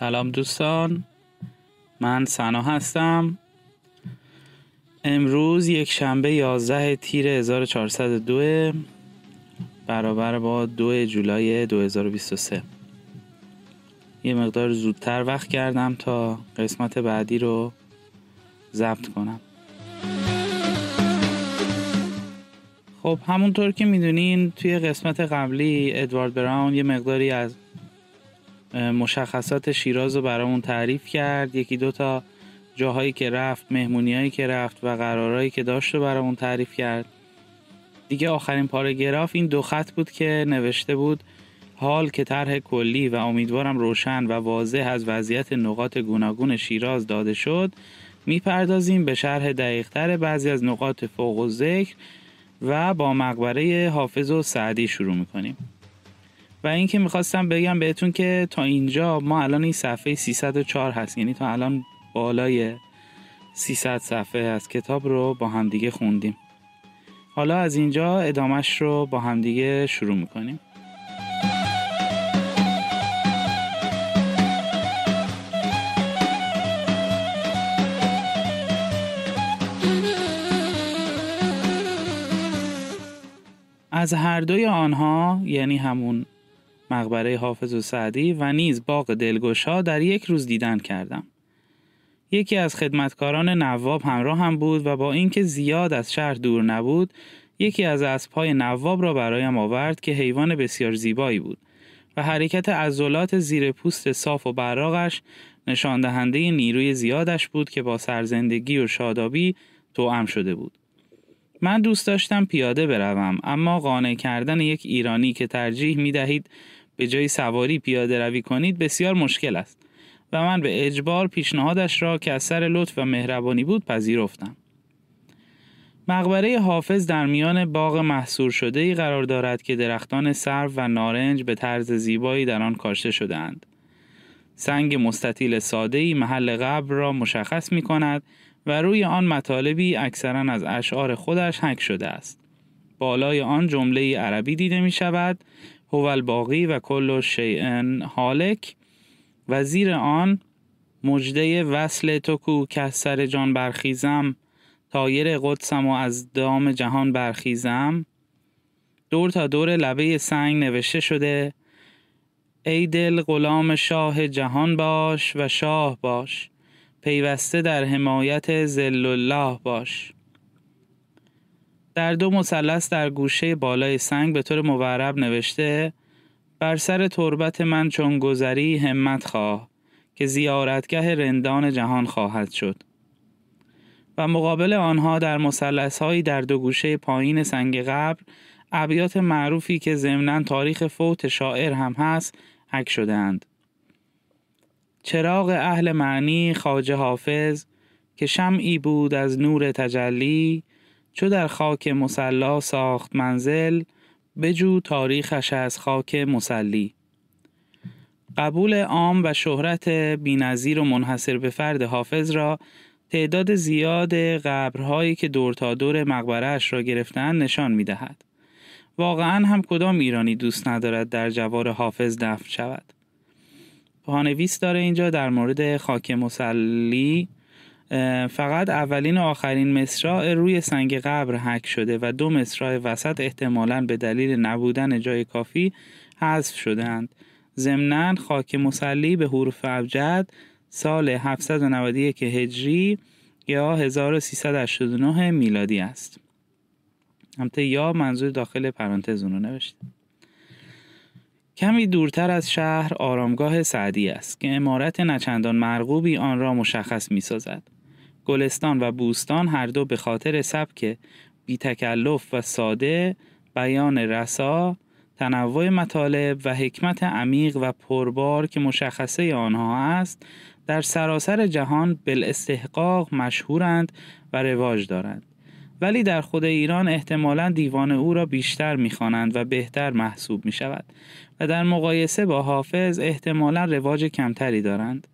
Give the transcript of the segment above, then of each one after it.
سلام دوستان من سنا هستم امروز یک شنبه 11 تیر 1402 برابر با 2 جولای 2023 یه مقدار زودتر وقت کردم تا قسمت بعدی رو ضبط کنم خب همونطور که میدونین توی قسمت قبلی ادوارد براون یه مقداری از مشخصات شیراز رو برامون تعریف کرد یکی دوتا جاهایی که رفت مهمونیایی که رفت و قرارایی که داشت رو برامون تعریف کرد دیگه آخرین پاراگراف این دو خط بود که نوشته بود حال که طرح کلی و امیدوارم روشن و واضح از وضعیت نقاط گوناگون شیراز داده شد میپردازیم به شرح دقیقتر بعضی از نقاط فوق و ذکر و با مقبره حافظ و سعدی شروع میکنیم و اینکه میخواستم بگم بهتون که تا اینجا ما الان این صفحه 304 هست یعنی تا الان بالای 300 صفحه از کتاب رو با همدیگه خوندیم حالا از اینجا ادامش رو با همدیگه شروع میکنیم از هر دوی آنها یعنی همون مقبره حافظ و سعدی و نیز باغ دلگشا در یک روز دیدن کردم. یکی از خدمتکاران نواب همراه هم بود و با اینکه زیاد از شهر دور نبود یکی از اسبهای نواب را برایم آورد که حیوان بسیار زیبایی بود و حرکت عضلات زیر پوست صاف و براغش نشان دهنده نیروی زیادش بود که با سرزندگی و شادابی توأم شده بود. من دوست داشتم پیاده بروم اما قانع کردن یک ایرانی که ترجیح می دهید به جای سواری پیاده روی کنید بسیار مشکل است و من به اجبار پیشنهادش را که از سر لطف و مهربانی بود پذیرفتم. مقبره حافظ در میان باغ محصور شده ای قرار دارد که درختان سرو و نارنج به طرز زیبایی در آن کاشته شده سنگ مستطیل ساده ای محل قبر را مشخص می کند و روی آن مطالبی اکثرا از اشعار خودش حک شده است. بالای آن جمله عربی دیده می شود هو الباقی و کل شیئن حالک و زیر آن مجده وصل تو کو که سر جان برخیزم تایر قدسم و از دام جهان برخیزم دور تا دور لبه سنگ نوشته شده ای دل غلام شاه جهان باش و شاه باش پیوسته در حمایت زل الله باش در دو مثلث در گوشه بالای سنگ به طور مورب نوشته بر سر تربت من چون گذری همت خواه که زیارتگه رندان جهان خواهد شد و مقابل آنها در هایی در دو گوشه پایین سنگ قبر ابیات معروفی که ضمنا تاریخ فوت شاعر هم هست حک شدهاند چراغ اهل معنی خواجه حافظ که شمعی بود از نور تجلی چو در خاک مسلا ساخت منزل بجو تاریخش از خاک مسلی قبول عام و شهرت بینظیر و منحصر به فرد حافظ را تعداد زیاد قبرهایی که دور تا دور مقبرهش را گرفتن نشان می دهد. واقعا هم کدام ایرانی دوست ندارد در جوار حافظ دفن شود. پانویس داره اینجا در مورد خاک مسلی فقط اولین و آخرین مصرع روی سنگ قبر حک شده و دو مصرع وسط احتمالا به دلیل نبودن جای کافی حذف شدند. ضمنا خاک مسلی به حروف ابجد سال 791 هجری یا 1389 میلادی است. همته یا منظور داخل پرانتز اونو نوشته. کمی دورتر از شهر آرامگاه سعدی است که امارت نچندان مرغوبی آن را مشخص می سازد. گلستان و بوستان هر دو به خاطر سبک بی تکلف و ساده بیان رسا تنوع مطالب و حکمت عمیق و پربار که مشخصه آنها است در سراسر جهان استحقاق مشهورند و رواج دارند ولی در خود ایران احتمالا دیوان او را بیشتر میخوانند و بهتر محسوب می شود و در مقایسه با حافظ احتمالا رواج کمتری دارند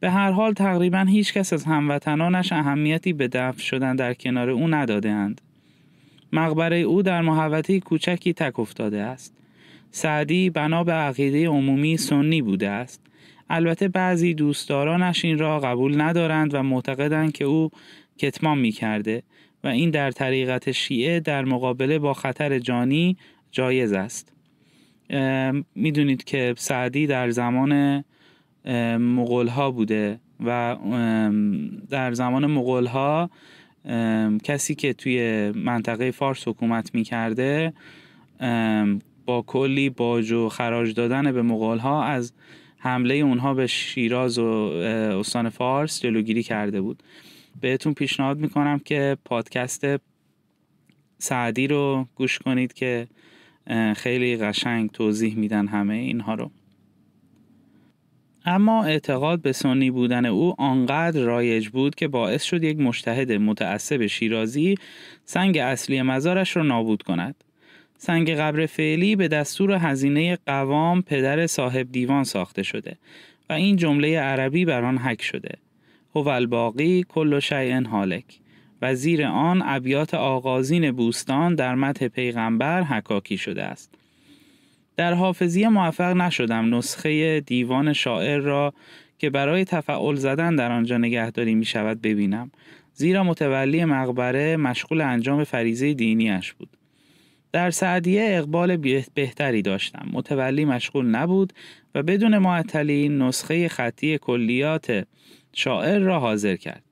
به هر حال تقریبا هیچ کس از هموطنانش اهمیتی به دفن شدن در کنار او نداده اند. مقبره او در محوطه کوچکی تک افتاده است. سعدی بنا به عقیده عمومی سنی بوده است. البته بعضی دوستدارانش این را قبول ندارند و معتقدند که او کتمان می کرده و این در طریقت شیعه در مقابله با خطر جانی جایز است. میدونید که سعدی در زمان مغول ها بوده و در زمان مغول ها کسی که توی منطقه فارس حکومت می کرده با کلی باج و خراج دادن به مغول ها از حمله اونها به شیراز و استان فارس جلوگیری کرده بود بهتون پیشنهاد میکنم که پادکست سعدی رو گوش کنید که خیلی قشنگ توضیح میدن همه اینها رو اما اعتقاد به سنی بودن او آنقدر رایج بود که باعث شد یک مشتهد متعصب شیرازی سنگ اصلی مزارش را نابود کند. سنگ قبر فعلی به دستور هزینه قوام پدر صاحب دیوان ساخته شده و این جمله عربی بر آن حک شده. هو الباقی کل شیء حالک و زیر آن ابیات آغازین بوستان در متح پیغمبر حکاکی شده است. در حافظیه موفق نشدم نسخه دیوان شاعر را که برای تفعول زدن در آنجا نگهداری می شود ببینم زیرا متولی مقبره مشغول انجام فریزه دینیش بود در سعدیه اقبال بهتری داشتم متولی مشغول نبود و بدون معطلی نسخه خطی کلیات شاعر را حاضر کرد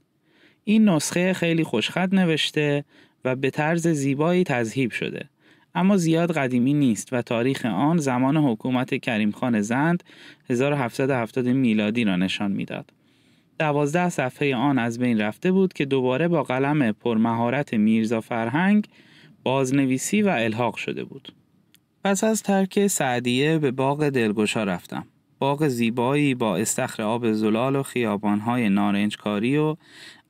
این نسخه خیلی خوشخط نوشته و به طرز زیبایی تذهیب شده اما زیاد قدیمی نیست و تاریخ آن زمان حکومت کریم خان زند 1770 میلادی را نشان میداد. دوازده صفحه آن از بین رفته بود که دوباره با قلم پرمهارت میرزا فرهنگ بازنویسی و الحاق شده بود. پس از ترک سعدیه به باغ دلگشا رفتم. باغ زیبایی با استخر آب زلال و خیابانهای نارنجکاری و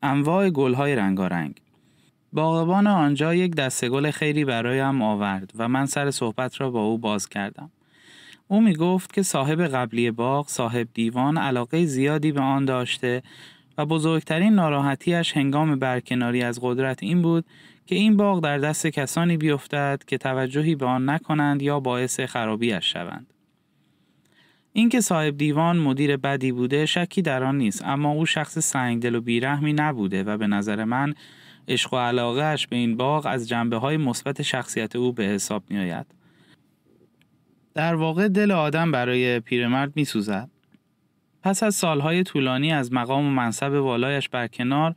انواع گلهای رنگارنگ. باغبان آنجا یک دسته گل خیلی برایم آورد و من سر صحبت را با او باز کردم. او می گفت که صاحب قبلی باغ صاحب دیوان علاقه زیادی به آن داشته و بزرگترین ناراحتیش هنگام برکناری از قدرت این بود که این باغ در دست کسانی بیفتد که توجهی به آن نکنند یا باعث خرابیش شوند. اینکه صاحب دیوان مدیر بدی بوده شکی در آن نیست اما او شخص سنگدل و بیرحمی نبوده و به نظر من عشق و علاقهش به این باغ از جنبه های مثبت شخصیت او به حساب می آید. در واقع دل آدم برای پیرمرد می سوزد. پس از سالهای طولانی از مقام و منصب والایش کنار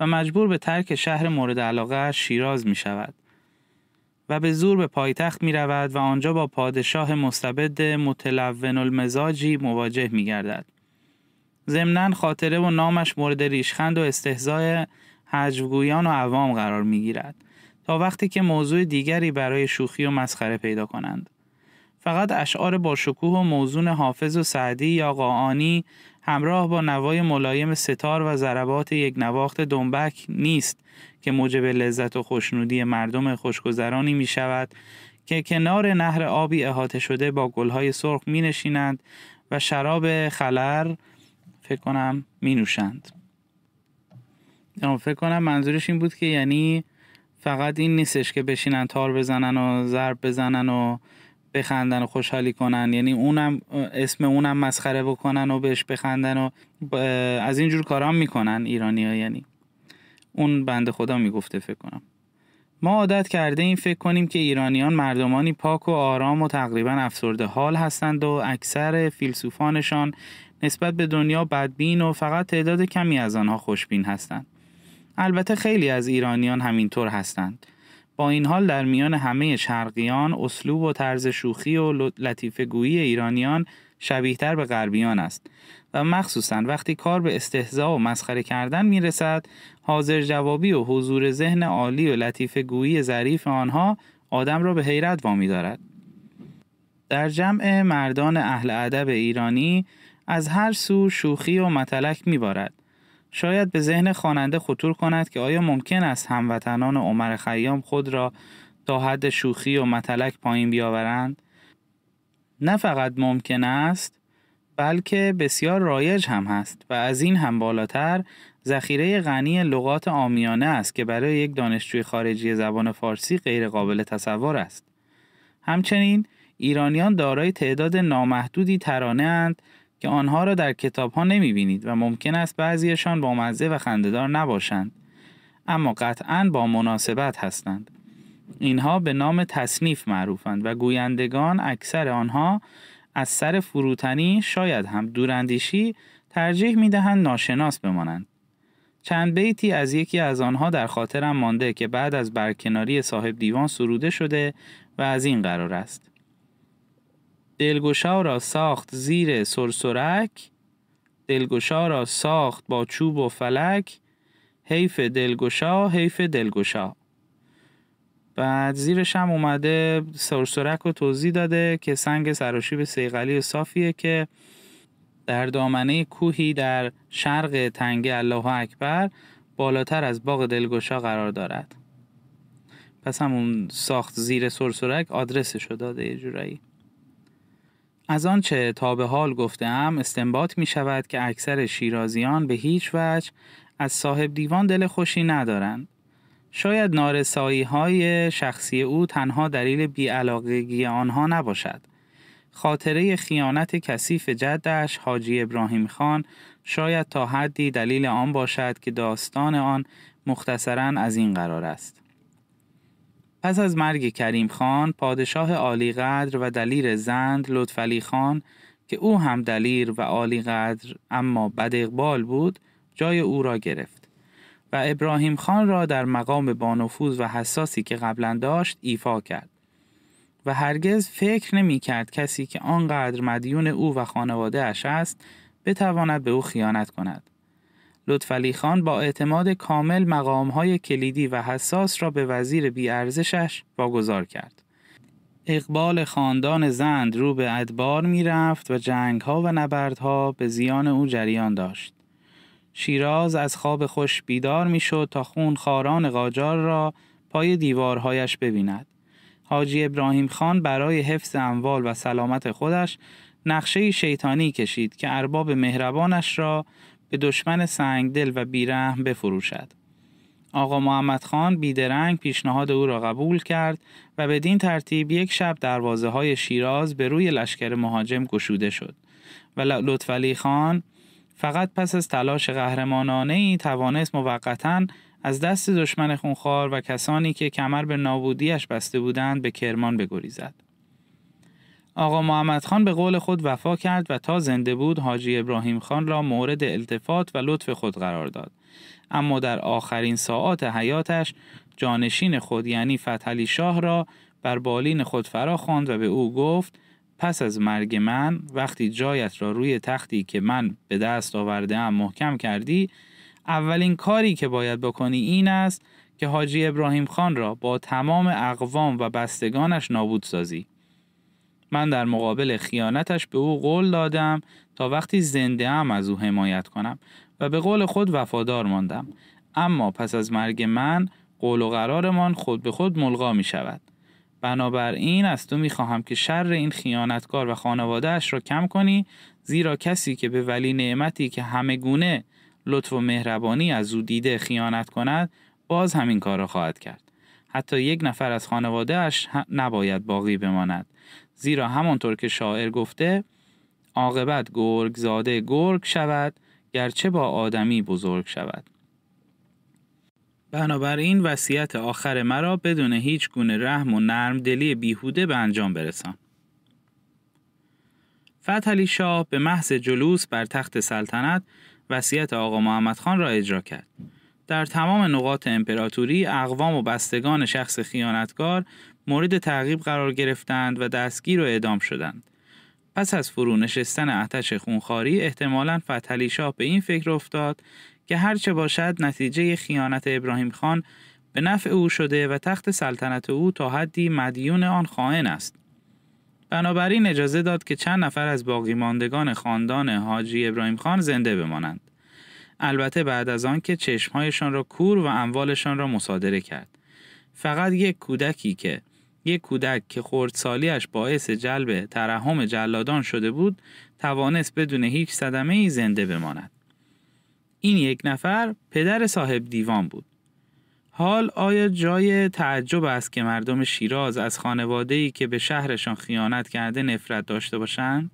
و مجبور به ترک شهر مورد علاقه شیراز می شود و به زور به پایتخت می رود و آنجا با پادشاه مستبد متلون المزاجی مواجه می گردد. زمنان خاطره و نامش مورد ریشخند و استهزای عجبگویان و عوام قرار می گیرد تا وقتی که موضوع دیگری برای شوخی و مسخره پیدا کنند. فقط اشعار با شکوه و موزون حافظ و سعدی یا قاعانی همراه با نوای ملایم ستار و ضربات یک نواخت دنبک نیست که موجب لذت و خوشنودی مردم خوشگذرانی می شود که کنار نهر آبی احاطه شده با گلهای سرخ می نشینند و شراب خلر فکر کنم می نوشند. فکر کنم منظورش این بود که یعنی فقط این نیستش که بشینن تار بزنن و ضرب بزنن و بخندن و خوشحالی کنن یعنی اونم اسم اونم مسخره بکنن و بهش بخندن و از اینجور کارام میکنن ایرانی ها یعنی اون بنده خدا میگفته فکر کنم ما عادت کرده این فکر کنیم که ایرانیان مردمانی پاک و آرام و تقریبا افسرده حال هستند و اکثر فیلسوفانشان نسبت به دنیا بدبین و فقط تعداد کمی از آنها خوشبین هستند. البته خیلی از ایرانیان همینطور هستند. با این حال در میان همه شرقیان اسلوب و طرز شوخی و لطیفه گویی ایرانیان شبیهتر به غربیان است و مخصوصا وقتی کار به استهزا و مسخره کردن می رسد حاضر جوابی و حضور ذهن عالی و لطیفه گویی ظریف آنها آدم را به حیرت وامی دارد در جمع مردان اهل ادب ایرانی از هر سو شوخی و متلک می شاید به ذهن خواننده خطور کند که آیا ممکن است هموطنان عمر خیام خود را تا حد شوخی و متلک پایین بیاورند نه فقط ممکن است بلکه بسیار رایج هم هست و از این هم بالاتر ذخیره غنی لغات آمیانه است که برای یک دانشجوی خارجی زبان فارسی غیر قابل تصور است همچنین ایرانیان دارای تعداد نامحدودی ترانه اند که آنها را در کتاب ها نمی بینید و ممکن است بعضیشان با مزه و خندهدار نباشند اما قطعا با مناسبت هستند اینها به نام تصنیف معروفند و گویندگان اکثر آنها از سر فروتنی شاید هم دوراندیشی ترجیح می دهند ناشناس بمانند چند بیتی از یکی از آنها در خاطرم مانده که بعد از برکناری صاحب دیوان سروده شده و از این قرار است دلگشا را ساخت زیر سرسرک دلگشا را ساخت با چوب و فلک حیف دلگشا حیف دلگشا بعد زیرش هم اومده سرسرک رو توضیح داده که سنگ سراشیب سیغلی و صافیه که در دامنه کوهی در شرق تنگه الله اکبر بالاتر از باغ دلگشا قرار دارد پس همون ساخت زیر سرسرک آدرسش رو داده یه جورایی از آنچه تا به حال گفتم استنباط می شود که اکثر شیرازیان به هیچ وجه از صاحب دیوان دل خوشی ندارند. شاید نارسایی های شخصی او تنها دلیل بیعلاقگی آنها نباشد. خاطره خیانت کثیف جدش حاجی ابراهیم خان شاید تا حدی دلیل آن باشد که داستان آن مختصرا از این قرار است. پس از مرگ کریم خان پادشاه قدر و دلیر زند لطفعلی خان که او هم دلیر و قدر اما بد اقبال بود جای او را گرفت و ابراهیم خان را در مقام بانفوذ و حساسی که قبلا داشت ایفا کرد و هرگز فکر نمی کرد کسی که آنقدر مدیون او و خانواده اش است بتواند به او خیانت کند لطفعلی خان با اعتماد کامل مقامهای کلیدی و حساس را به وزیر بیارزشش واگذار کرد. اقبال خاندان زند رو به ادبار می رفت و جنگها و نبردها به زیان او جریان داشت. شیراز از خواب خوش بیدار می شد تا خاران قاجار را پای دیوارهایش ببیند. حاجی ابراهیم خان برای حفظ اموال و سلامت خودش نقشه شیطانی کشید که ارباب مهربانش را به دشمن سنگدل و بیرحم بفروشد. آقا محمد خان بیدرنگ پیشنهاد او را قبول کرد و بدین ترتیب یک شب دروازه های شیراز به روی لشکر مهاجم گشوده شد و لطفعلی خان فقط پس از تلاش قهرمانانه ای توانست موقتا از دست دشمن خونخوار و کسانی که کمر به نابودیش بسته بودند به کرمان بگریزد. آقا محمد خان به قول خود وفا کرد و تا زنده بود حاجی ابراهیم خان را مورد التفات و لطف خود قرار داد. اما در آخرین ساعات حیاتش جانشین خود یعنی فتحعلی شاه را بر بالین خود فرا خواند و به او گفت پس از مرگ من وقتی جایت را روی تختی که من به دست آورده ام محکم کردی اولین کاری که باید بکنی این است که حاجی ابراهیم خان را با تمام اقوام و بستگانش نابود سازی من در مقابل خیانتش به او قول دادم تا وقتی زنده ام از او حمایت کنم و به قول خود وفادار ماندم اما پس از مرگ من قول و قرارمان خود به خود ملغا می شود بنابراین از تو می خواهم که شر این خیانتکار و اش را کم کنی زیرا کسی که به ولی نعمتی که همه گونه لطف و مهربانی از او دیده خیانت کند باز همین کار را خواهد کرد حتی یک نفر از اش نباید باقی بماند زیرا همانطور که شاعر گفته عاقبت گرگ زاده گرگ شود گرچه با آدمی بزرگ شود بنابراین وصیت آخر مرا بدون هیچ گونه رحم و نرم دلی بیهوده به انجام برسان فتحعلی شاه به محض جلوس بر تخت سلطنت وصیت آقا محمد خان را اجرا کرد در تمام نقاط امپراتوری اقوام و بستگان شخص خیانتکار مورد تعقیب قرار گرفتند و دستگیر و اعدام شدند. پس از نشستن اتش خونخاری احتمالا فتحلی شاه به این فکر افتاد که هرچه باشد نتیجه خیانت ابراهیم خان به نفع او شده و تخت سلطنت او تا حدی مدیون آن خائن است. بنابراین اجازه داد که چند نفر از باقی ماندگان خاندان حاجی ابراهیم خان زنده بمانند. البته بعد از آن که چشمهایشان را کور و اموالشان را مصادره کرد. فقط یک کودکی که یک کودک که خردسالیش باعث جلب ترحم جلادان شده بود توانست بدون هیچ صدمه ای زنده بماند. این یک نفر پدر صاحب دیوان بود. حال آیا جای تعجب است که مردم شیراز از ای که به شهرشان خیانت کرده نفرت داشته باشند؟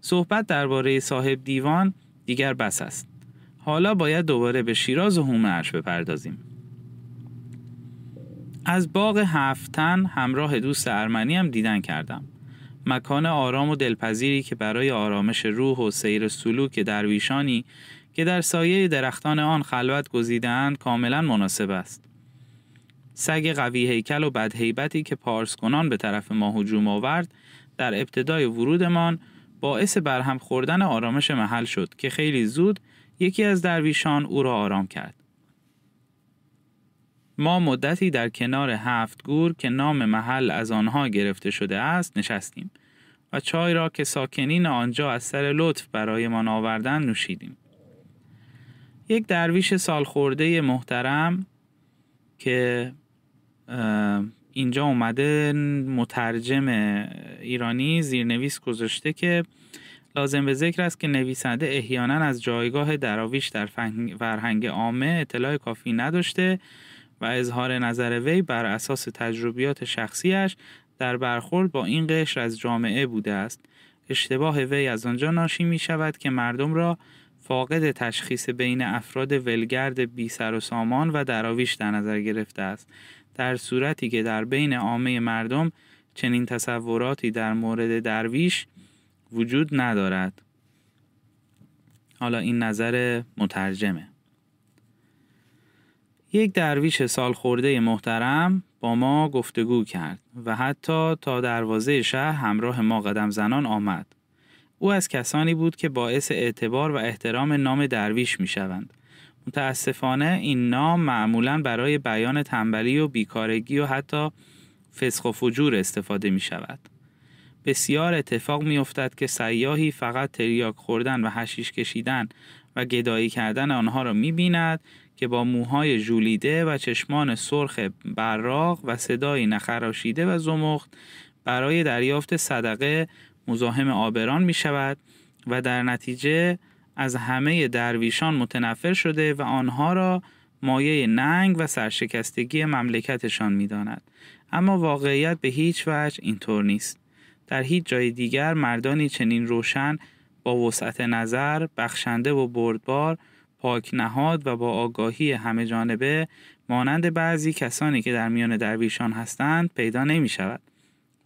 صحبت درباره صاحب دیوان دیگر بس است. حالا باید دوباره به شیراز و بپردازیم. از باغ هفتن همراه دوست ارمنی هم دیدن کردم. مکان آرام و دلپذیری که برای آرامش روح و سیر سلوک درویشانی که در سایه درختان آن خلوت گزیدهاند کاملا مناسب است. سگ قوی هیکل و بدهیبتی که پارسکنان به طرف ما هجوم آورد در ابتدای ورودمان باعث برهم خوردن آرامش محل شد که خیلی زود یکی از درویشان او را آرام کرد. ما مدتی در کنار هفت گور که نام محل از آنها گرفته شده است نشستیم و چای را که ساکنین آنجا از سر لطف ما آوردن نوشیدیم. یک درویش سالخورده محترم که اینجا اومده مترجم ایرانی زیرنویس گذاشته که لازم به ذکر است که نویسنده احیانا از جایگاه دراویش در فرهنگ عامه اطلاع کافی نداشته و اظهار نظر وی بر اساس تجربیات شخصیش در برخورد با این قشر از جامعه بوده است. اشتباه وی از آنجا ناشی می شود که مردم را فاقد تشخیص بین افراد ولگرد بی سر و سامان و دراویش در نظر گرفته است. در صورتی که در بین عامه مردم چنین تصوراتی در مورد درویش وجود ندارد. حالا این نظر مترجمه. یک درویش سال خورده محترم با ما گفتگو کرد و حتی تا دروازه شهر همراه ما قدم زنان آمد. او از کسانی بود که باعث اعتبار و احترام نام درویش می شوند. متاسفانه این نام معمولا برای بیان تنبلی و بیکارگی و حتی فسخ و فجور استفاده می شود. بسیار اتفاق می افتد که سیاهی فقط تریاک خوردن و هشیش کشیدن و گدایی کردن آنها را می بیند که با موهای ژولیده و چشمان سرخ براق و صدایی نخراشیده و زمخت برای دریافت صدقه مزاحم آبران می شود و در نتیجه از همه درویشان متنفر شده و آنها را مایه ننگ و سرشکستگی مملکتشان می داند. اما واقعیت به هیچ وجه اینطور نیست. در هیچ جای دیگر مردانی چنین روشن با وسعت نظر، بخشنده و بردبار پاک نهاد و با آگاهی همه جانبه مانند بعضی کسانی که در میان درویشان هستند پیدا نمی شود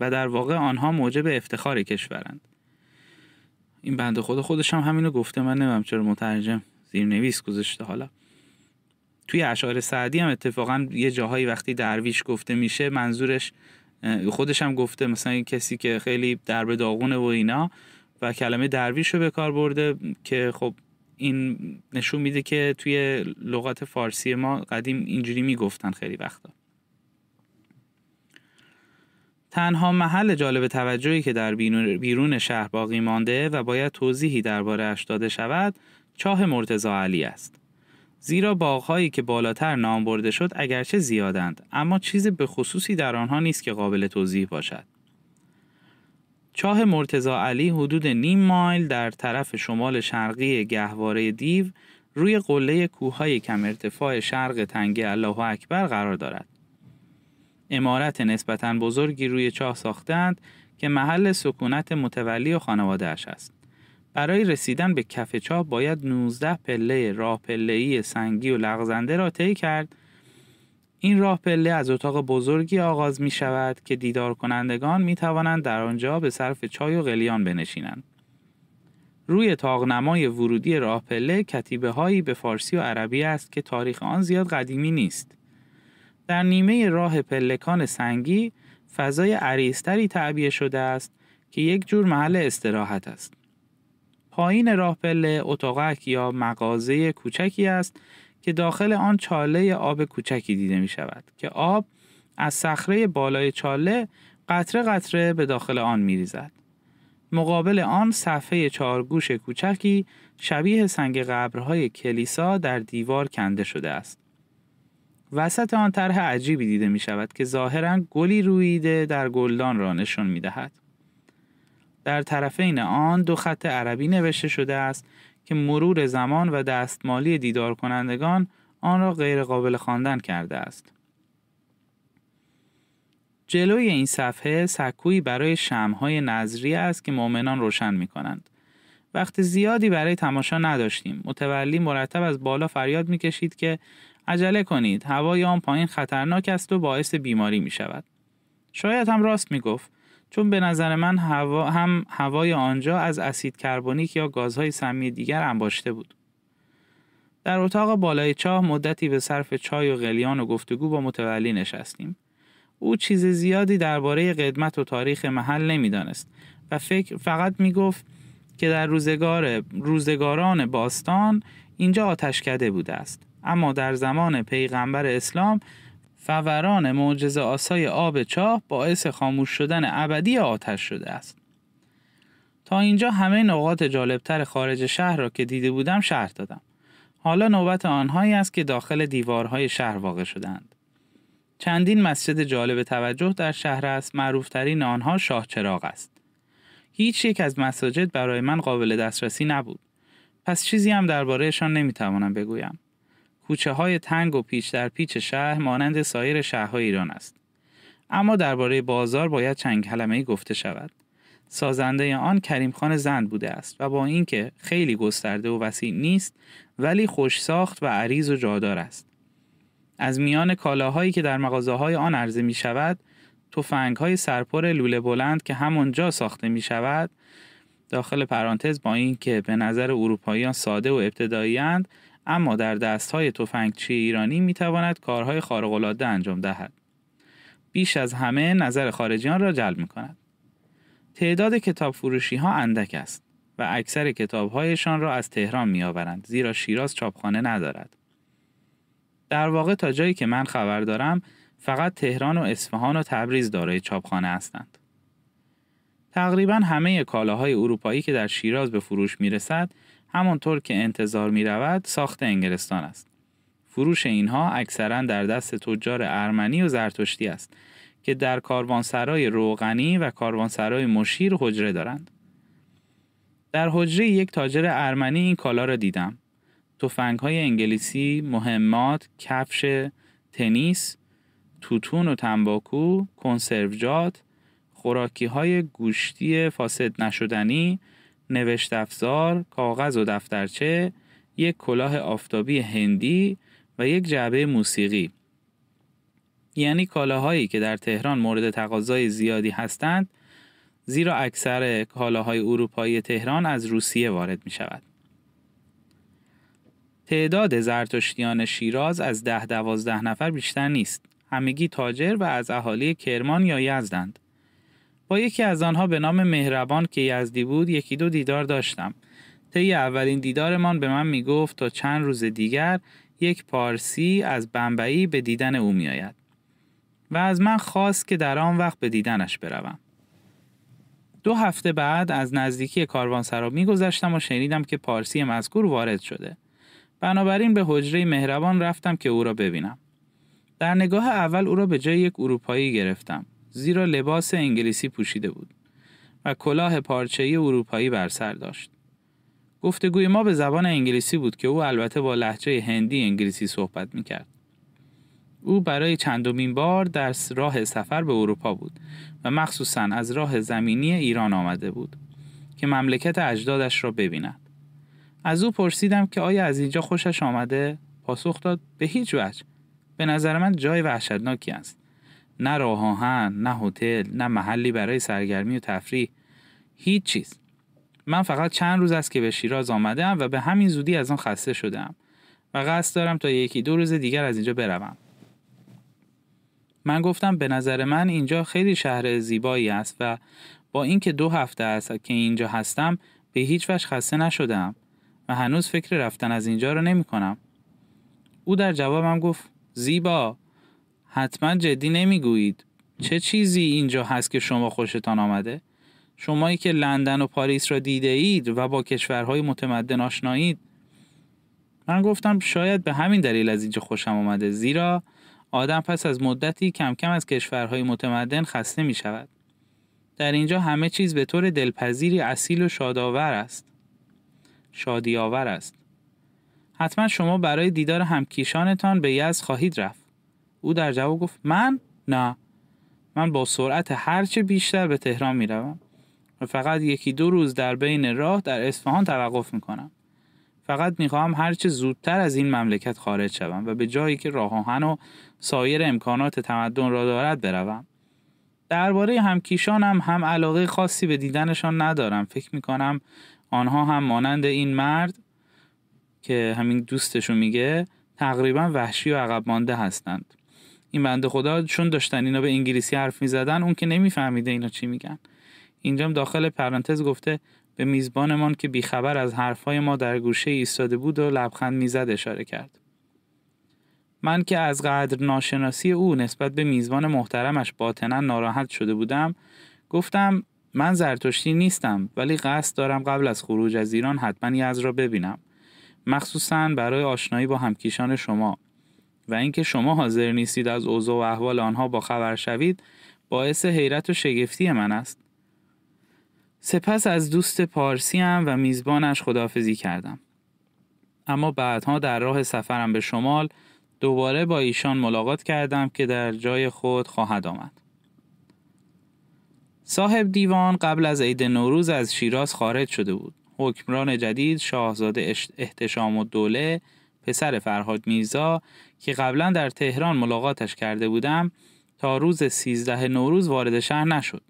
و در واقع آنها موجب افتخار کشورند. این بنده خود خودش هم همینو گفته من نمیم چرا مترجم زیر نویس گذاشته حالا توی اشعار سعدی هم اتفاقا یه جاهایی وقتی درویش گفته میشه منظورش خودش هم گفته مثلا کسی که خیلی درب داغونه و اینا و کلمه درویش رو به کار برده که خب این نشون میده که توی لغات فارسی ما قدیم اینجوری میگفتن خیلی وقتا تنها محل جالب توجهی که در بیرون شهر باقی مانده و باید توضیحی اش داده شود چاه مرتزا علی است. زیرا باغهایی که بالاتر نام برده شد اگرچه زیادند اما چیز به خصوصی در آنها نیست که قابل توضیح باشد. چاه مرتزا علی حدود نیم مایل در طرف شمال شرقی گهواره دیو روی قله کوههای کم ارتفاع شرق تنگه الله اکبر قرار دارد. امارت نسبتاً بزرگی روی چاه ساختند که محل سکونت متولی و خانوادهاش است. برای رسیدن به کف چاه باید 19 پله راه سنگی و لغزنده را طی کرد این راه پله از اتاق بزرگی آغاز می شود که دیدار کنندگان می توانند در آنجا به صرف چای و قلیان بنشینند. روی تاغنمای ورودی راه پله کتیبه هایی به فارسی و عربی است که تاریخ آن زیاد قدیمی نیست. در نیمه راه پلکان سنگی فضای عریضتری تعبیه شده است که یک جور محل استراحت است. پایین راه پله اتاقک یا مغازه کوچکی است که داخل آن چاله آب کوچکی دیده می شود که آب از صخره بالای چاله قطره قطره به داخل آن می ریزد. مقابل آن صفحه چهارگوش کوچکی شبیه سنگ قبرهای کلیسا در دیوار کنده شده است. وسط آن طرح عجیبی دیده می شود که ظاهرا گلی رویده در گلدان را نشان می دهد. در طرفین آن دو خط عربی نوشته شده است که مرور زمان و دستمالی دیدار کنندگان آن را غیرقابل خواندن کرده است. جلوی این صفحه سکوی برای شمهای نظری است که مؤمنان روشن می کنند. وقت زیادی برای تماشا نداشتیم. متولی مرتب از بالا فریاد می کشید که عجله کنید هوای آن پایین خطرناک است و باعث بیماری می شود. شاید هم راست می گفت چون به نظر من هوا هم هوای آنجا از اسید کربونیک یا گازهای سمی دیگر انباشته بود. در اتاق بالای چاه مدتی به صرف چای و قلیان و گفتگو با متولی نشستیم. او چیز زیادی درباره قدمت و تاریخ محل نمیدانست و فکر فقط گفت که در روزگار روزگاران باستان اینجا آتشکده بوده است اما در زمان پیغمبر اسلام فوران معجزه آسای آب چاه باعث خاموش شدن ابدی آتش شده است. تا اینجا همه نقاط جالبتر خارج شهر را که دیده بودم شهر دادم. حالا نوبت آنهایی است که داخل دیوارهای شهر واقع شدند. چندین مسجد جالب توجه در شهر است معروفترین آنها شاه چراغ است. هیچ یک از مساجد برای من قابل دسترسی نبود. پس چیزی هم دربارهشان نمیتوانم بگویم. کوچه های تنگ و پیچ در پیچ شهر مانند سایر شهرهای ایران است. اما درباره بازار باید چند کلمه گفته شود. سازنده آن کریم خان زند بوده است و با اینکه خیلی گسترده و وسیع نیست ولی خوش ساخت و عریض و جادار است. از میان کالاهایی که در مغازه های آن عرضه می شود، توفنگ های سرپر لوله بلند که همانجا ساخته می شود، داخل پرانتز با اینکه به نظر اروپاییان ساده و ابتدایی‌اند، اما در دستهای تفنگچی ایرانی میتواند کارهای العاده انجام دهد. بیش از همه نظر خارجیان را جلب می کند. تعداد کتاب فروشی ها اندک است و اکثر کتاب هایشان را از تهران میآورند زیرا شیراز چاپخانه ندارد. در واقع تا جایی که من خبر دارم فقط تهران و اصفهان و تبریز دارای چاپخانه هستند. تقریبا همه کالاهای اروپایی که در شیراز به فروش می رسد همانطور که انتظار می رود ساخت انگلستان است. فروش اینها اکثرا در دست تجار ارمنی و زرتشتی است که در کاروانسرای روغنی و کاروانسرای مشیر حجره دارند. در حجره یک تاجر ارمنی این کالا را دیدم. توفنگ های انگلیسی، مهمات، کفش، تنیس، توتون و تنباکو، کنسروجات، خوراکی های گوشتی فاسد نشدنی، نوشت افزار، کاغذ و دفترچه، یک کلاه آفتابی هندی و یک جعبه موسیقی. یعنی کالاهایی که در تهران مورد تقاضای زیادی هستند، زیرا اکثر کالاهای اروپایی تهران از روسیه وارد می شود. تعداد زرتشتیان شیراز از ده دوازده نفر بیشتر نیست. همگی تاجر و از اهالی کرمان یا یزدند. با یکی از آنها به نام مهربان که یزدی بود یکی دو دیدار داشتم. طی اولین دیدارمان به من می گفت تا چند روز دیگر یک پارسی از بمبئی به دیدن او میآید. و از من خواست که در آن وقت به دیدنش بروم. دو هفته بعد از نزدیکی کاروانسرا میگذشتم و شنیدم که پارسی مذکور وارد شده. بنابراین به حجره مهربان رفتم که او را ببینم. در نگاه اول او را به جای یک اروپایی گرفتم. زیرا لباس انگلیسی پوشیده بود و کلاه پارچه‌ای اروپایی بر سر داشت. گفتگوی ما به زبان انگلیسی بود که او البته با لحجه هندی انگلیسی صحبت میکرد. او برای چندمین بار در راه سفر به اروپا بود و مخصوصا از راه زمینی ایران آمده بود که مملکت اجدادش را ببیند. از او پرسیدم که آیا از اینجا خوشش آمده؟ پاسخ داد به هیچ وجه. به نظر من جای وحشتناکی است. نه راه آهن نه هتل نه محلی برای سرگرمی و تفریح هیچ چیز من فقط چند روز است که به شیراز ام و به همین زودی از آن خسته شدم و قصد دارم تا یکی دو روز دیگر از اینجا بروم من گفتم به نظر من اینجا خیلی شهر زیبایی است و با اینکه دو هفته است که اینجا هستم به هیچ وش خسته نشدم و هنوز فکر رفتن از اینجا را نمی کنم. او در جوابم گفت زیبا حتما جدی نمیگویید چه چیزی اینجا هست که شما خوشتان آمده؟ شمایی که لندن و پاریس را دیده اید و با کشورهای متمدن آشنایید من گفتم شاید به همین دلیل از اینجا خوشم آمده زیرا آدم پس از مدتی کم کم از کشورهای متمدن خسته می شود. در اینجا همه چیز به طور دلپذیری اصیل و شادآور است. شادیآور است. حتما شما برای دیدار همکیشانتان به یزد خواهید رفت. او در جواب گفت من نه من با سرعت هرچه بیشتر به تهران میروم و فقط یکی دو روز در بین راه در اصفهان توقف میکنم فقط میخواهم هرچه زودتر از این مملکت خارج شوم و به جایی که راه آهن و سایر امکانات تمدن را دارد بروم درباره همکیشانم هم علاقه خاصی به دیدنشان ندارم فکر میکنم آنها هم مانند این مرد که همین دوستشو میگه تقریبا وحشی و عقب مانده هستند این بنده خدا چون داشتن اینا به انگلیسی حرف میزدن اون که نمیفهمیده اینا چی میگن اینجام داخل پرانتز گفته به میزبانمان که بیخبر از حرفهای ما در گوشه ایستاده بود و لبخند میزد اشاره کرد من که از قدر ناشناسی او نسبت به میزبان محترمش باطنا ناراحت شده بودم گفتم من زرتشتی نیستم ولی قصد دارم قبل از خروج از ایران حتما یز را ببینم مخصوصا برای آشنایی با همکیشان شما و اینکه شما حاضر نیستید از اوضاع و احوال آنها با خبر شوید باعث حیرت و شگفتی من است. سپس از دوست پارسی و میزبانش خدافزی کردم. اما بعدها در راه سفرم به شمال دوباره با ایشان ملاقات کردم که در جای خود خواهد آمد. صاحب دیوان قبل از عید نوروز از شیراز خارج شده بود. حکمران جدید شاهزاده احتشام و دوله پسر فرهاد میرزا که قبلا در تهران ملاقاتش کرده بودم تا روز سیزده نوروز وارد شهر نشد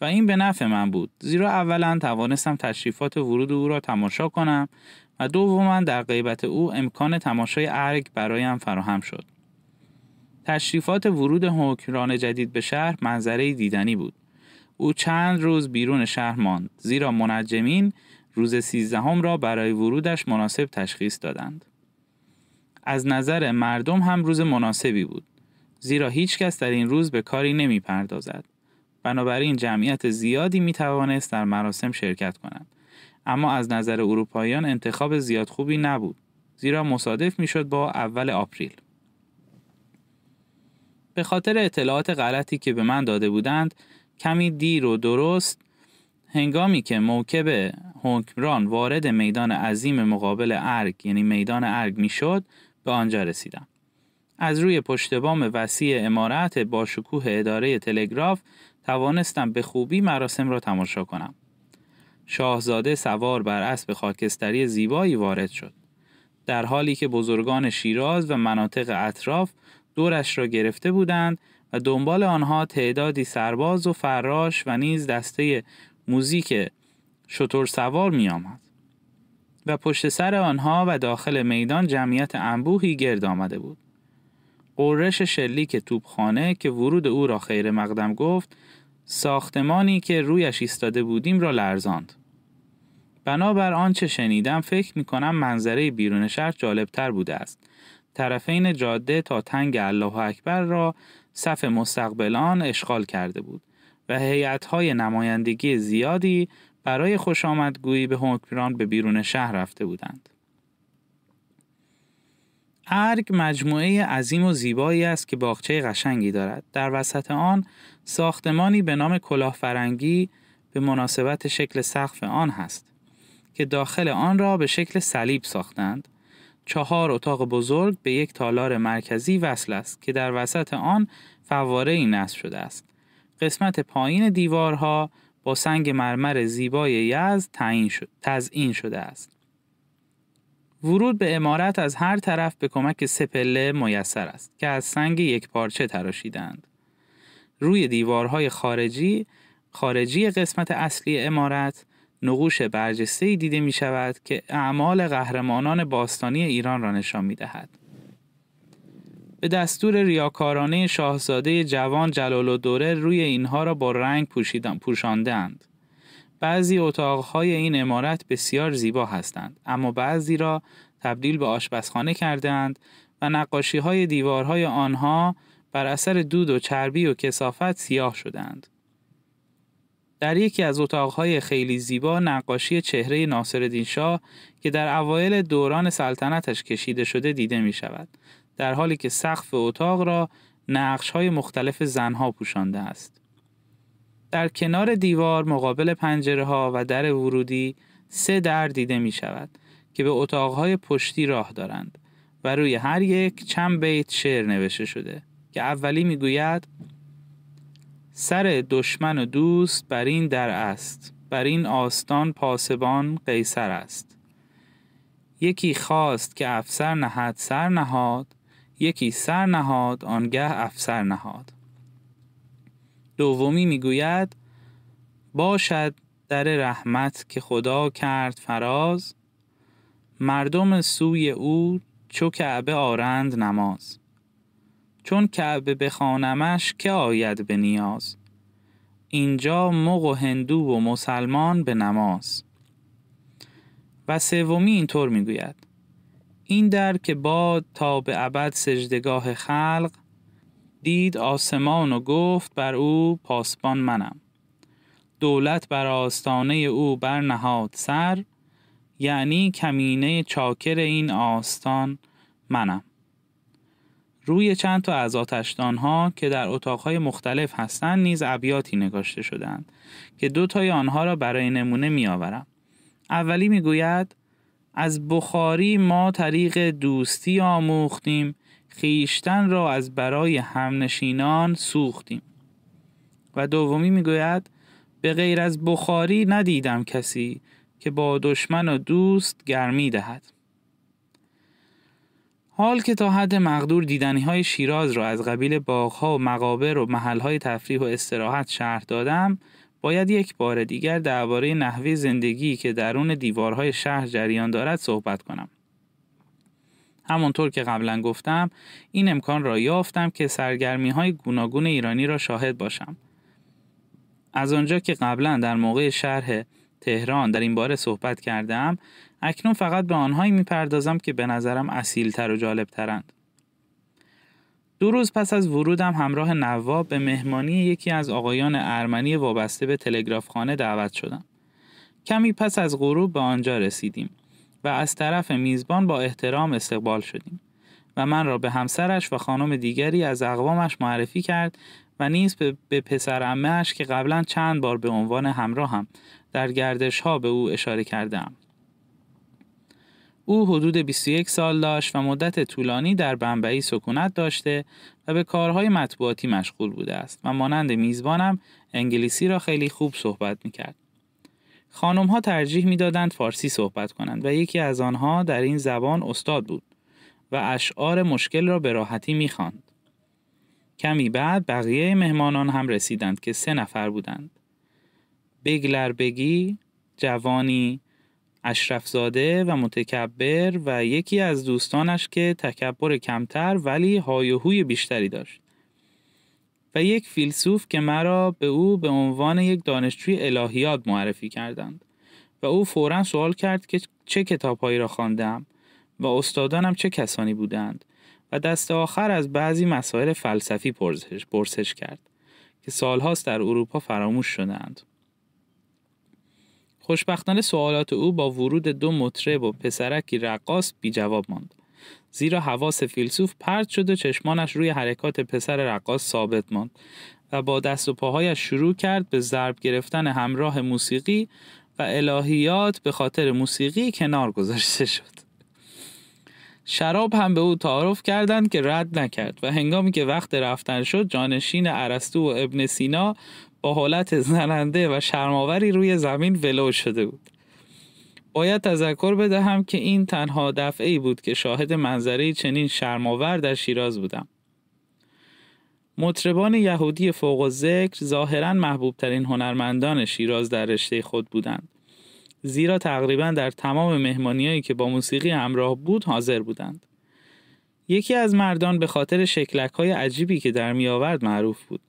و این به نفع من بود زیرا اولا توانستم تشریفات ورود او را تماشا کنم و دوما در غیبت او امکان تماشای ارگ برایم فراهم شد تشریفات ورود حکمران جدید به شهر منظره دیدنی بود او چند روز بیرون شهر ماند زیرا منجمین روز سیزدهم را برای ورودش مناسب تشخیص دادند از نظر مردم هم روز مناسبی بود زیرا هیچ کس در این روز به کاری نمی پردازد. بنابراین جمعیت زیادی می توانست در مراسم شرکت کند. اما از نظر اروپاییان انتخاب زیاد خوبی نبود زیرا مصادف شد با اول آپریل. به خاطر اطلاعات غلطی که به من داده بودند کمی دیر و درست هنگامی که موکب حکمران وارد میدان عظیم مقابل ارگ یعنی میدان ارگ میشد به آنجا رسیدم. از روی پشت بام وسیع امارت با شکوه اداره تلگراف توانستم به خوبی مراسم را تماشا کنم. شاهزاده سوار بر اسب خاکستری زیبایی وارد شد. در حالی که بزرگان شیراز و مناطق اطراف دورش را گرفته بودند و دنبال آنها تعدادی سرباز و فراش و نیز دسته موزیک شطور سوار می آمد. و پشت سر آنها و داخل میدان جمعیت انبوهی گرد آمده بود. قررش شلیک توپخانه که ورود او را خیر مقدم گفت ساختمانی که رویش ایستاده بودیم را لرزاند. بنابر آنچه شنیدم فکر می کنم منظره بیرون شهر جالبتر بوده است. طرفین جاده تا تنگ الله اکبر را صف مستقبلان اشغال کرده بود و هیئت‌های نمایندگی زیادی برای خوش آمدگویی به حکمران به بیرون شهر رفته بودند. ارگ مجموعه عظیم و زیبایی است که باغچه قشنگی دارد. در وسط آن ساختمانی به نام کلاه فرنگی به مناسبت شکل سقف آن هست که داخل آن را به شکل صلیب ساختند. چهار اتاق بزرگ به یک تالار مرکزی وصل است که در وسط آن فواره ای نصب شده است. قسمت پایین دیوارها با سنگ مرمر زیبای یزد تعیین تزئین شده است. ورود به امارت از هر طرف به کمک سپله میسر است که از سنگ یک پارچه تراشیدند. روی دیوارهای خارجی، خارجی قسمت اصلی امارت، نقوش برجسته دیده می شود که اعمال قهرمانان باستانی ایران را نشان می دهد. به دستور ریاکارانه شاهزاده جوان جلال و دوره روی اینها را با رنگ پوشیدن پوشاندند. بعضی اتاقهای این امارت بسیار زیبا هستند اما بعضی را تبدیل به آشپزخانه کردند و نقاشی های دیوارهای آنها بر اثر دود و چربی و کسافت سیاه شدند. در یکی از اتاقهای خیلی زیبا نقاشی چهره ناصرالدین شاه که در اوایل دوران سلطنتش کشیده شده دیده می شود. در حالی که سقف اتاق را نقش های مختلف زنها پوشانده است. در کنار دیوار مقابل پنجره ها و در ورودی سه در دیده می شود که به اتاقهای پشتی راه دارند و روی هر یک چند بیت شعر نوشته شده که اولی می گوید سر دشمن و دوست بر این در است بر این آستان پاسبان قیصر است یکی خواست که افسر نهد سر نهاد یکی سر نهاد آنگه افسر نهاد دومی میگوید باشد در رحمت که خدا کرد فراز مردم سوی او چو کعبه آرند نماز چون کعبه خانمش که آید به نیاز اینجا مغ و هندو و مسلمان به نماز و سومی اینطور میگوید این در که باد تا به ابد سجدگاه خلق دید آسمان و گفت بر او پاسبان منم دولت بر آستانه او بر نهاد سر یعنی کمینه چاکر این آستان منم روی چند تا از ها که در اتاقهای مختلف هستند نیز ابیاتی نگاشته شدند که دو تای آنها را برای نمونه میآورم اولی گوید از بخاری ما طریق دوستی آموختیم خیشتن را از برای همنشینان سوختیم و دومی میگوید به غیر از بخاری ندیدم کسی که با دشمن و دوست گرمی دهد حال که تا حد مقدور دیدنی های شیراز را از قبیل باغها و مقابر و محل های تفریح و استراحت شهر دادم باید یک بار دیگر درباره نحوه زندگی که درون دیوارهای شهر جریان دارد صحبت کنم. همانطور که قبلا گفتم این امکان را یافتم که سرگرمی های گوناگون ایرانی را شاهد باشم. از آنجا که قبلا در موقع شهر تهران در این باره صحبت کردم اکنون فقط به آنهایی میپردازم که به نظرم اصیلتر و جالبترند. دو روز پس از ورودم همراه نواب به مهمانی یکی از آقایان ارمنی وابسته به تلگرافخانه دعوت شدم. کمی پس از غروب به آنجا رسیدیم و از طرف میزبان با احترام استقبال شدیم و من را به همسرش و خانم دیگری از اقوامش معرفی کرد و نیز به پسر امهش که قبلا چند بار به عنوان همراه هم در گردش ها به او اشاره کردم. او حدود 21 سال داشت و مدت طولانی در بمبئی سکونت داشته و به کارهای مطبوعاتی مشغول بوده است و مانند میزبانم انگلیسی را خیلی خوب صحبت میکرد. خانم ها ترجیح میدادند فارسی صحبت کنند و یکی از آنها در این زبان استاد بود و اشعار مشکل را به راحتی میخواند. کمی بعد بقیه مهمانان هم رسیدند که سه نفر بودند. بگلر بگی، جوانی، اشرفزاده و متکبر و یکی از دوستانش که تکبر کمتر ولی هایهوی بیشتری داشت و یک فیلسوف که مرا به او به عنوان یک دانشجوی الهیات معرفی کردند و او فورا سوال کرد که چه کتابهایی را خواندم و استادانم چه کسانی بودند و دست آخر از بعضی مسائل فلسفی پرسش, پرسش کرد که سالهاست در اروپا فراموش شدند خوشبختانه سوالات او با ورود دو مطرب و پسرکی رقاص بی جواب ماند. زیرا حواس فیلسوف پرد شد و چشمانش روی حرکات پسر رقاص ثابت ماند و با دست و پاهایش شروع کرد به ضرب گرفتن همراه موسیقی و الهیات به خاطر موسیقی کنار گذاشته شد. شراب هم به او تعارف کردند که رد نکرد و هنگامی که وقت رفتن شد جانشین ارسطو و ابن سینا با حالت زننده و شرماوری روی زمین ولو شده بود باید تذکر بدهم که این تنها دفعه ای بود که شاهد منظره چنین شرماور در شیراز بودم مطربان یهودی فوق و ذکر ظاهرا محبوب ترین هنرمندان شیراز در رشته خود بودند زیرا تقریبا در تمام مهمانیایی که با موسیقی همراه بود حاضر بودند یکی از مردان به خاطر شکلک های عجیبی که در می آورد معروف بود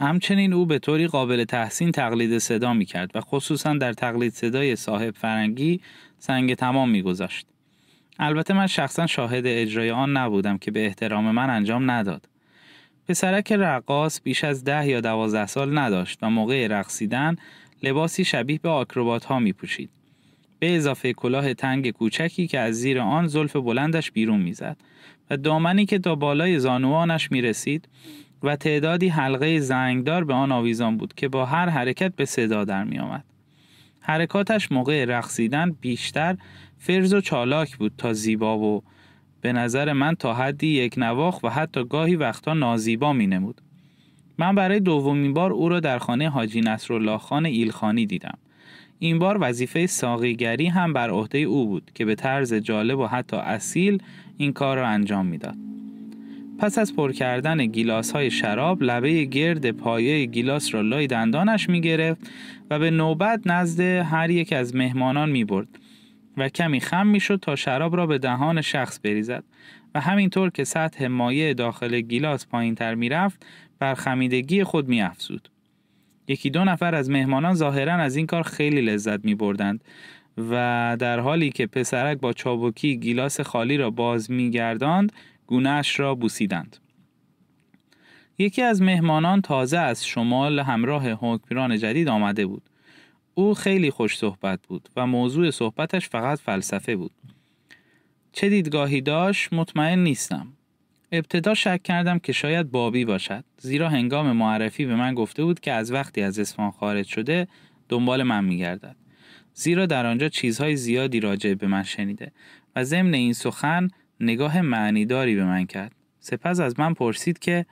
همچنین او به طوری قابل تحسین تقلید صدا می کرد و خصوصا در تقلید صدای صاحب فرنگی سنگ تمام می گذاشت. البته من شخصا شاهد اجرای آن نبودم که به احترام من انجام نداد. پسرک رقاص بیش از ده یا دوازده سال نداشت و موقع رقصیدن لباسی شبیه به آکروبات ها می پوشید. به اضافه کلاه تنگ کوچکی که از زیر آن زلف بلندش بیرون میزد و دامنی که تا بالای زانوانش می رسید و تعدادی حلقه زنگدار به آن آویزان بود که با هر حرکت به صدا در می آمد. حرکاتش موقع رقصیدن بیشتر فرز و چالاک بود تا زیبا و به نظر من تا حدی یک نواخ و حتی گاهی وقتا نازیبا می نمود. من برای دومین بار او را در خانه حاجی نصرالله خان ایلخانی دیدم. این بار وظیفه ساقیگری هم بر عهده او بود که به طرز جالب و حتی اصیل این کار را انجام میداد. پس از پر کردن گیلاس های شراب لبه گرد پایه گیلاس را لای دندانش می گرفت و به نوبت نزد هر یک از مهمانان می برد و کمی خم می شد تا شراب را به دهان شخص بریزد و همینطور که سطح مایع داخل گیلاس پایین تر می رفت بر خمیدگی خود می افزود. یکی دو نفر از مهمانان ظاهرا از این کار خیلی لذت می بردند و در حالی که پسرک با چابکی گیلاس خالی را باز می گرداند گونهاش را بوسیدند. یکی از مهمانان تازه از شمال همراه حکمران جدید آمده بود. او خیلی خوش صحبت بود و موضوع صحبتش فقط فلسفه بود. چه دیدگاهی داشت مطمئن نیستم. ابتدا شک کردم که شاید بابی باشد زیرا هنگام معرفی به من گفته بود که از وقتی از اسفان خارج شده دنبال من میگردد زیرا در آنجا چیزهای زیادی راجع به من شنیده و ضمن این سخن نگاه معنیداری به من کرد. سپس از من پرسید که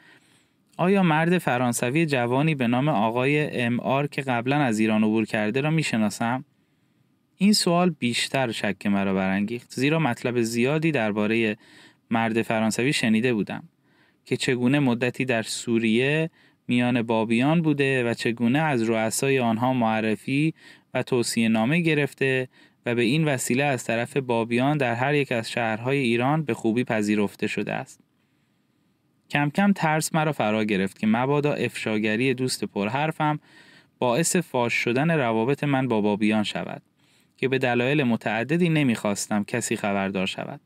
آیا مرد فرانسوی جوانی به نام آقای ام آر که قبلا از ایران عبور کرده را میشناسم؟ این سوال بیشتر شک مرا برانگیخت زیرا مطلب زیادی درباره مرد فرانسوی شنیده بودم که چگونه مدتی در سوریه میان بابیان بوده و چگونه از رؤسای آنها معرفی و توصیه نامه گرفته و به این وسیله از طرف بابیان در هر یک از شهرهای ایران به خوبی پذیرفته شده است. کم کم ترس مرا فرا گرفت که مبادا افشاگری دوست پرحرفم باعث فاش شدن روابط من با بابیان شود که به دلایل متعددی نمیخواستم کسی خبردار شود.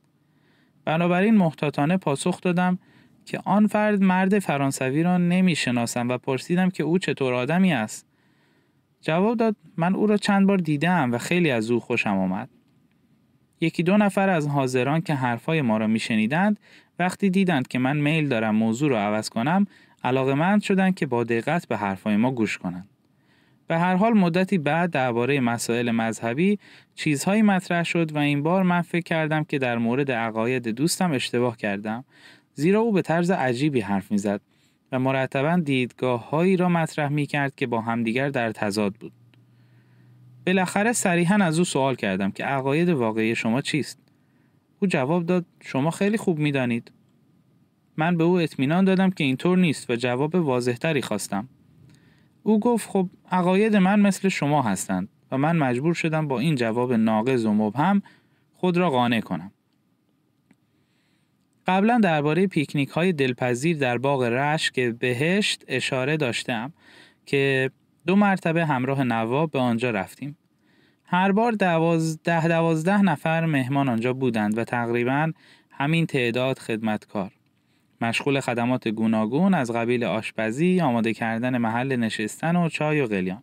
بنابراین محتاطانه پاسخ دادم که آن فرد مرد فرانسوی را نمیشناسم و پرسیدم که او چطور آدمی است جواب داد من او را چند بار دیدم و خیلی از او خوشم آمد. یکی دو نفر از حاضران که حرفهای ما را میشنیدند وقتی دیدند که من میل دارم موضوع را عوض کنم علاقمند شدند که با دقت به حرفهای ما گوش کنند. به هر حال مدتی بعد درباره مسائل مذهبی چیزهایی مطرح شد و این بار من فکر کردم که در مورد عقاید دوستم اشتباه کردم زیرا او به طرز عجیبی حرف میزد و مرتبا دیدگاه هایی را مطرح می کرد که با همدیگر در تضاد بود. بالاخره صریحا از او سوال کردم که عقاید واقعی شما چیست؟ او جواب داد شما خیلی خوب می دانید. من به او اطمینان دادم که اینطور نیست و جواب واضحتری خواستم. او گفت خب عقاید من مثل شما هستند و من مجبور شدم با این جواب ناقض و مبهم خود را قانع کنم. قبلا درباره پیکنیک های دلپذیر در باغ رشک بهشت اشاره داشتم که دو مرتبه همراه نواب به آنجا رفتیم. هر بار دوازده دوازده نفر مهمان آنجا بودند و تقریبا همین تعداد خدمتکار. مشغول خدمات گوناگون از قبیل آشپزی، آماده کردن محل نشستن و چای و قلیان.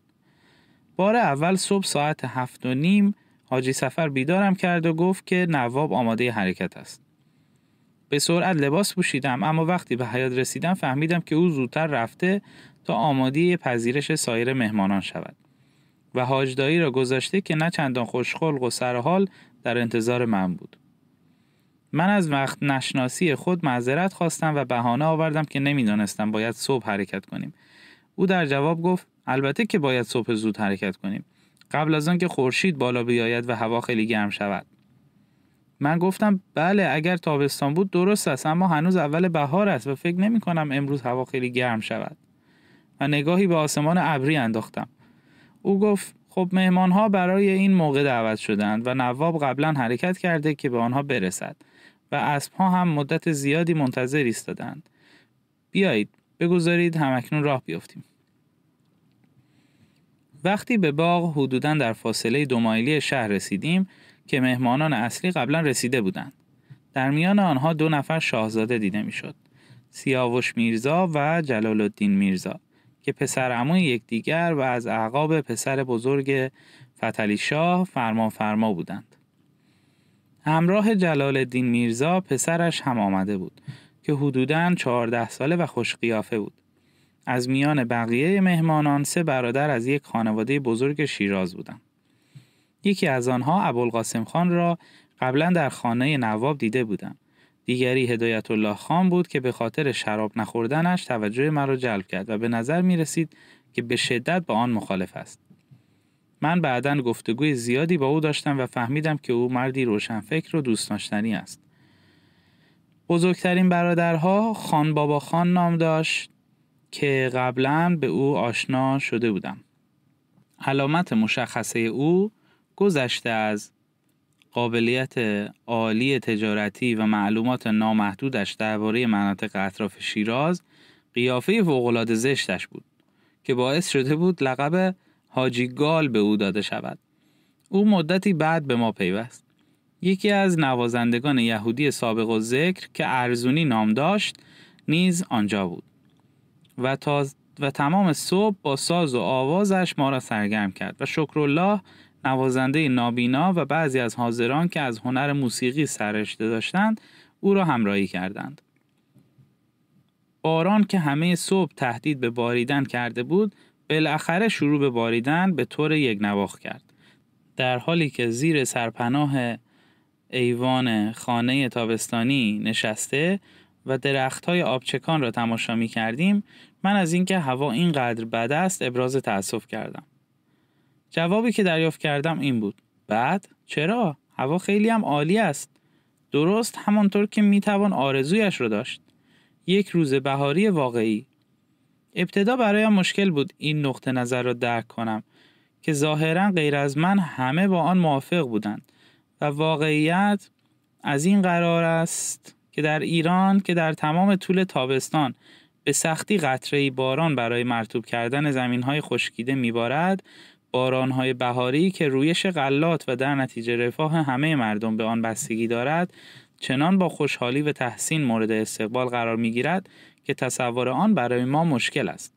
بار اول صبح ساعت هفت و نیم حاجی سفر بیدارم کرد و گفت که نواب آماده حرکت است. به سرعت لباس پوشیدم اما وقتی به حیات رسیدم فهمیدم که او زودتر رفته تا آماده پذیرش سایر مهمانان شود و حاجدایی را گذاشته که نه چندان خوشخلق و سرحال در انتظار من بود من از وقت نشناسی خود معذرت خواستم و بهانه آوردم که نمیدانستم باید صبح حرکت کنیم او در جواب گفت البته که باید صبح زود حرکت کنیم قبل از آنکه خورشید بالا بیاید و هوا خیلی گرم شود من گفتم بله اگر تابستان بود درست است اما هنوز اول بهار است و فکر نمی کنم امروز هوا خیلی گرم شود و نگاهی به آسمان ابری انداختم او گفت خب مهمان ها برای این موقع دعوت شدند و نواب قبلا حرکت کرده که به آنها برسد و اسب ها هم مدت زیادی منتظر ایستادند بیایید بگذارید همکنون راه بیافتیم. وقتی به باغ حدودا در فاصله دو مایلی شهر رسیدیم که مهمانان اصلی قبلا رسیده بودند. در میان آنها دو نفر شاهزاده دیده میشد. سیاوش میرزا و جلال الدین میرزا که پسر عموی یکدیگر و از اعقاب پسر بزرگ فتلی شاه فرما فرما بودند. همراه جلال الدین میرزا پسرش هم آمده بود که حدوداً چهارده ساله و خوش قیافه بود. از میان بقیه مهمانان سه برادر از یک خانواده بزرگ شیراز بودند. یکی از آنها ابوالقاسم خان را قبلا در خانه نواب دیده بودم. دیگری هدایت الله خان بود که به خاطر شراب نخوردنش توجه مرا جلب کرد و به نظر می رسید که به شدت با آن مخالف است. من بعدا گفتگوی زیادی با او داشتم و فهمیدم که او مردی روشنفکر و دوست داشتنی است. بزرگترین برادرها خان بابا خان نام داشت که قبلا به او آشنا شده بودم. علامت مشخصه او گذشته از قابلیت عالی تجارتی و معلومات نامحدودش درباره مناطق اطراف شیراز قیافه فوقالعاده زشتش بود که باعث شده بود لقب حاجی گال به او داده شود او مدتی بعد به ما پیوست یکی از نوازندگان یهودی سابق و ذکر که ارزونی نام داشت نیز آنجا بود و, تا و تمام صبح با ساز و آوازش ما را سرگرم کرد و شکرالله نوازنده نابینا و بعضی از حاضران که از هنر موسیقی سرشته داشتند او را همراهی کردند. باران که همه صبح تهدید به باریدن کرده بود بالاخره شروع به باریدن به طور یک نواخ کرد. در حالی که زیر سرپناه ایوان خانه تابستانی نشسته و درخت های آبچکان را تماشا می کردیم من از اینکه هوا اینقدر بد است ابراز تأسف کردم. جوابی که دریافت کردم این بود بعد چرا هوا خیلی هم عالی است درست همانطور که میتوان آرزویش را داشت یک روز بهاری واقعی ابتدا برایم مشکل بود این نقطه نظر را درک کنم که ظاهرا غیر از من همه با آن موافق بودند و واقعیت از این قرار است که در ایران که در تمام طول تابستان به سختی قطره باران برای مرتوب کردن زمین های خشکیده میبارد بارانهای بهاری که رویش غلات و در نتیجه رفاه همه مردم به آن بستگی دارد چنان با خوشحالی و تحسین مورد استقبال قرار می گیرد که تصور آن برای ما مشکل است.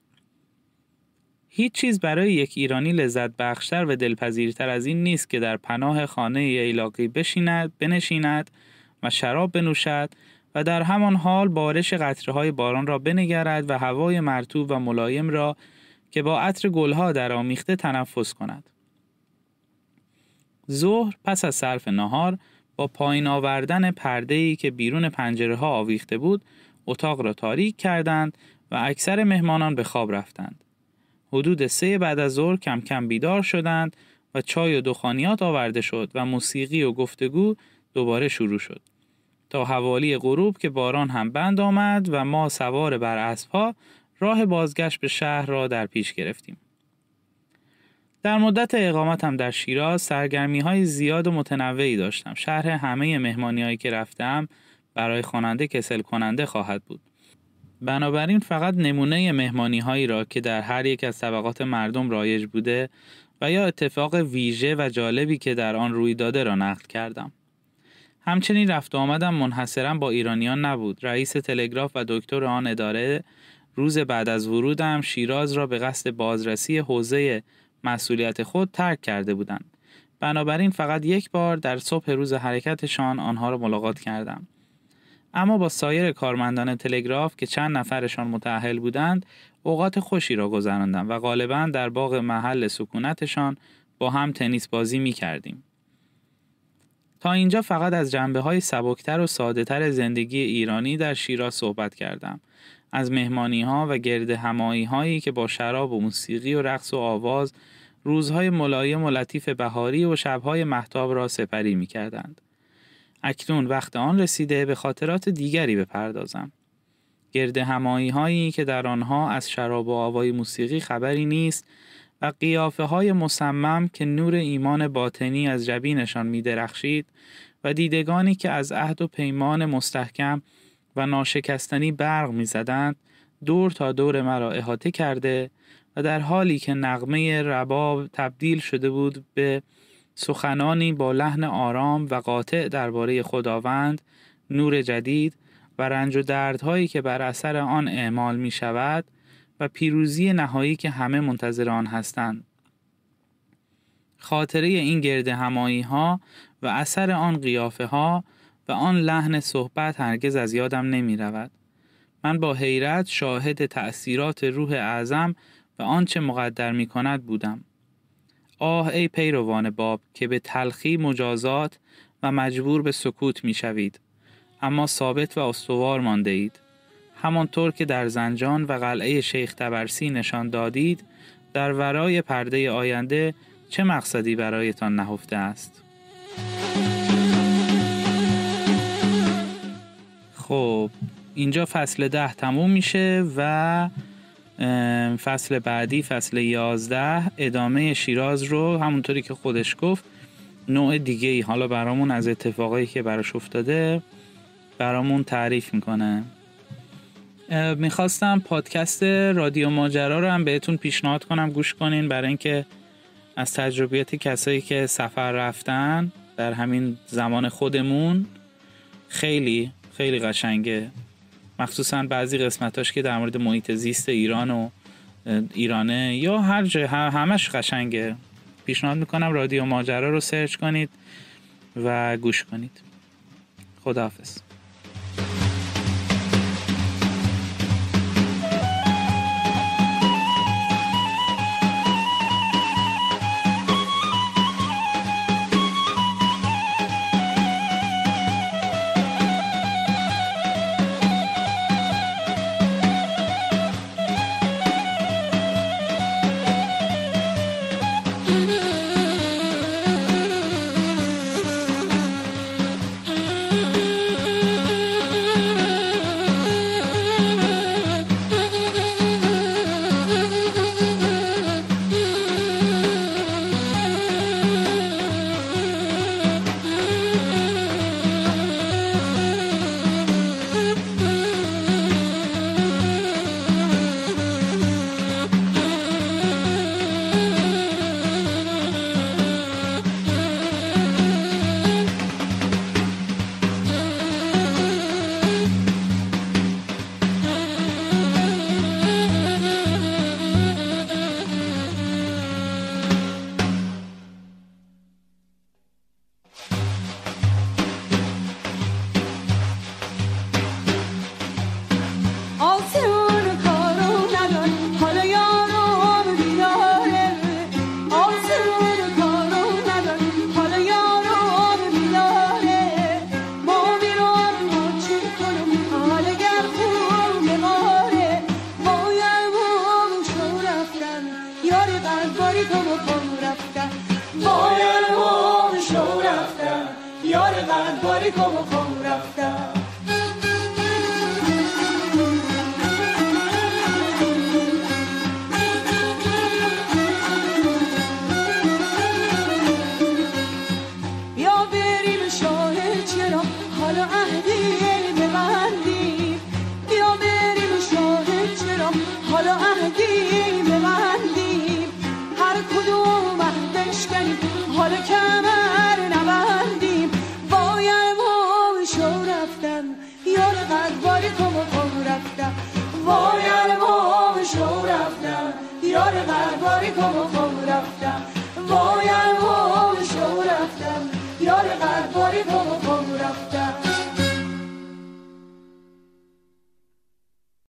هیچ چیز برای یک ایرانی لذت بخشتر و دلپذیرتر از این نیست که در پناه خانه ایلاقی بشیند، بنشیند و شراب بنوشد و در همان حال بارش قطره باران را بنگرد و هوای مرتوب و ملایم را که با عطر گلها آمیخته تنفس کند. ظهر پس از صرف نهار با پایین آوردن پرده‌ای که بیرون پنجره ها آویخته بود، اتاق را تاریک کردند و اکثر مهمانان به خواب رفتند. حدود سه بعد از ظهر کم کم بیدار شدند و چای و دخانیات آورده شد و موسیقی و گفتگو دوباره شروع شد. تا حوالی غروب که باران هم بند آمد و ما سوار بر اسبها راه بازگشت به شهر را در پیش گرفتیم. در مدت اقامتم در شیراز سرگرمی های زیاد و متنوعی داشتم. شهر همه مهمانی هایی که رفتم برای خواننده کسل کننده خواهد بود. بنابراین فقط نمونه مهمانی هایی را که در هر یک از طبقات مردم رایج بوده و یا اتفاق ویژه و جالبی که در آن روی داده را نقل کردم. همچنین رفت و آمدم منحصرا با ایرانیان نبود. رئیس تلگراف و دکتر آن اداره روز بعد از ورودم شیراز را به قصد بازرسی حوزه مسئولیت خود ترک کرده بودند. بنابراین فقط یک بار در صبح روز حرکتشان آنها را ملاقات کردم. اما با سایر کارمندان تلگراف که چند نفرشان متأهل بودند، اوقات خوشی را گذراندم و غالبا در باغ محل سکونتشان با هم تنیس بازی می کردیم. تا اینجا فقط از جنبه های سبکتر و ساده تر زندگی ایرانی در شیراز صحبت کردم از مهمانی ها و گرد همایی هایی که با شراب و موسیقی و رقص و آواز روزهای ملایم و لطیف بهاری و شبهای محتاب را سپری می کردند. اکنون وقت آن رسیده به خاطرات دیگری بپردازم. گرد همایی هایی که در آنها از شراب و آوای موسیقی خبری نیست و قیافه های مصمم که نور ایمان باطنی از جبینشان می درخشید و دیدگانی که از عهد و پیمان مستحکم و ناشکستنی برق زدند دور تا دور مرا احاطه کرده و در حالی که نغمه رباب تبدیل شده بود به سخنانی با لحن آرام و قاطع درباره خداوند نور جدید و رنج و دردهایی که بر اثر آن اعمال می شود و پیروزی نهایی که همه منتظر آن هستند. خاطره این گرد همایی ها و اثر آن قیافه ها و آن لحن صحبت هرگز از یادم نمی رود. من با حیرت شاهد تأثیرات روح اعظم و آنچه مقدر می کند بودم. آه ای پیروان باب که به تلخی مجازات و مجبور به سکوت می شوید. اما ثابت و استوار مانده اید. همانطور که در زنجان و قلعه شیخ تبرسی نشان دادید در ورای پرده آینده چه مقصدی برایتان نهفته است؟ خب اینجا فصل ده تموم میشه و فصل بعدی فصل یازده، ادامه شیراز رو همونطوری که خودش گفت نوع دیگه ای حالا برامون از اتفاقایی که براش افتاده برامون تعریف میکنه میخواستم پادکست رادیو ماجرا رو هم بهتون پیشنهاد کنم گوش کنین برای اینکه از تجربیات کسایی که سفر رفتن در همین زمان خودمون خیلی خیلی قشنگه مخصوصا بعضی قسمتاش که در مورد محیط زیست ایران و ایرانه یا هر جه همش قشنگه پیشنهاد میکنم رادیو ماجرا رو سرچ کنید و گوش کنید خداحافظ